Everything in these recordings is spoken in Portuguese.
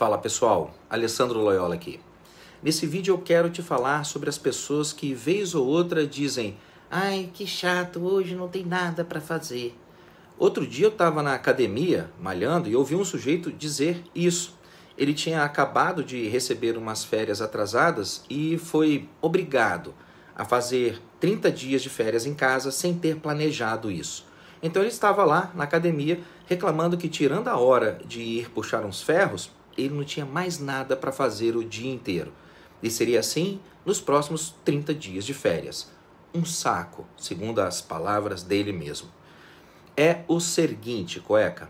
Fala pessoal, Alessandro Loyola aqui. Nesse vídeo eu quero te falar sobre as pessoas que vez ou outra dizem: "Ai, que chato, hoje não tem nada para fazer". Outro dia eu estava na academia malhando e ouvi um sujeito dizer isso. Ele tinha acabado de receber umas férias atrasadas e foi obrigado a fazer 30 dias de férias em casa sem ter planejado isso. Então ele estava lá na academia reclamando que tirando a hora de ir puxar uns ferros, ele não tinha mais nada para fazer o dia inteiro. E seria assim nos próximos 30 dias de férias. Um saco, segundo as palavras dele mesmo. É o seguinte, cueca.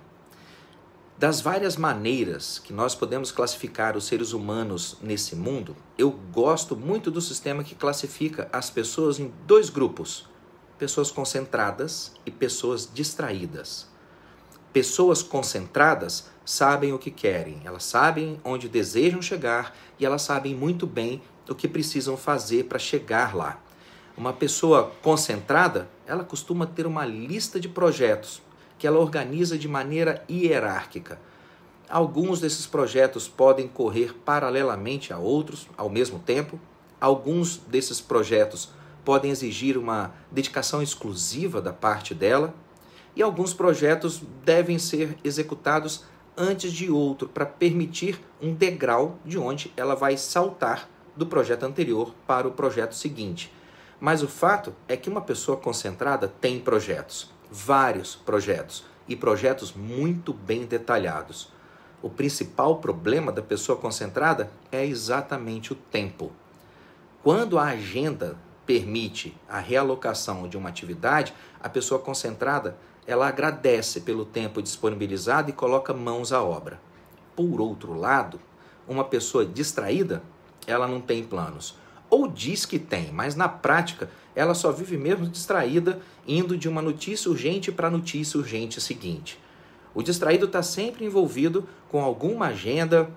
Das várias maneiras que nós podemos classificar os seres humanos nesse mundo, eu gosto muito do sistema que classifica as pessoas em dois grupos: pessoas concentradas e pessoas distraídas. Pessoas concentradas sabem o que querem, elas sabem onde desejam chegar e elas sabem muito bem o que precisam fazer para chegar lá. Uma pessoa concentrada, ela costuma ter uma lista de projetos que ela organiza de maneira hierárquica. Alguns desses projetos podem correr paralelamente a outros ao mesmo tempo. Alguns desses projetos podem exigir uma dedicação exclusiva da parte dela, e alguns projetos devem ser executados antes de outro para permitir um degrau de onde ela vai saltar do projeto anterior para o projeto seguinte. Mas o fato é que uma pessoa concentrada tem projetos, vários projetos e projetos muito bem detalhados. O principal problema da pessoa concentrada é exatamente o tempo. Quando a agenda permite a realocação de uma atividade, a pessoa concentrada ela agradece pelo tempo disponibilizado e coloca mãos à obra. Por outro lado, uma pessoa distraída, ela não tem planos. Ou diz que tem, mas na prática ela só vive mesmo distraída, indo de uma notícia urgente para a notícia urgente seguinte. O distraído está sempre envolvido com alguma agenda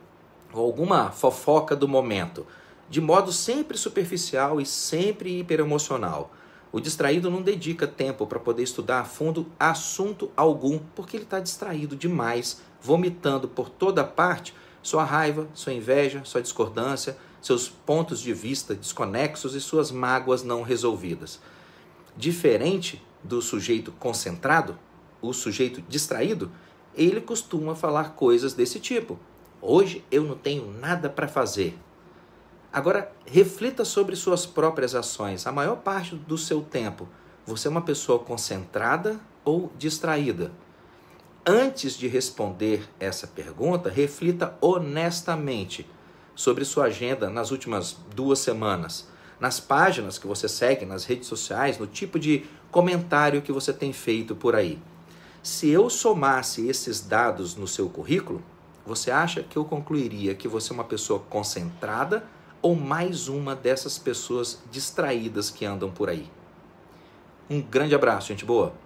ou alguma fofoca do momento de modo sempre superficial e sempre hiperemocional. O distraído não dedica tempo para poder estudar a fundo assunto algum, porque ele está distraído demais, vomitando por toda parte sua raiva, sua inveja, sua discordância, seus pontos de vista desconexos e suas mágoas não resolvidas. Diferente do sujeito concentrado, o sujeito distraído, ele costuma falar coisas desse tipo. Hoje eu não tenho nada para fazer. Agora, reflita sobre suas próprias ações. A maior parte do seu tempo, você é uma pessoa concentrada ou distraída? Antes de responder essa pergunta, reflita honestamente sobre sua agenda nas últimas duas semanas, nas páginas que você segue, nas redes sociais, no tipo de comentário que você tem feito por aí. Se eu somasse esses dados no seu currículo, você acha que eu concluiria que você é uma pessoa concentrada ou mais uma dessas pessoas distraídas que andam por aí. Um grande abraço, gente boa!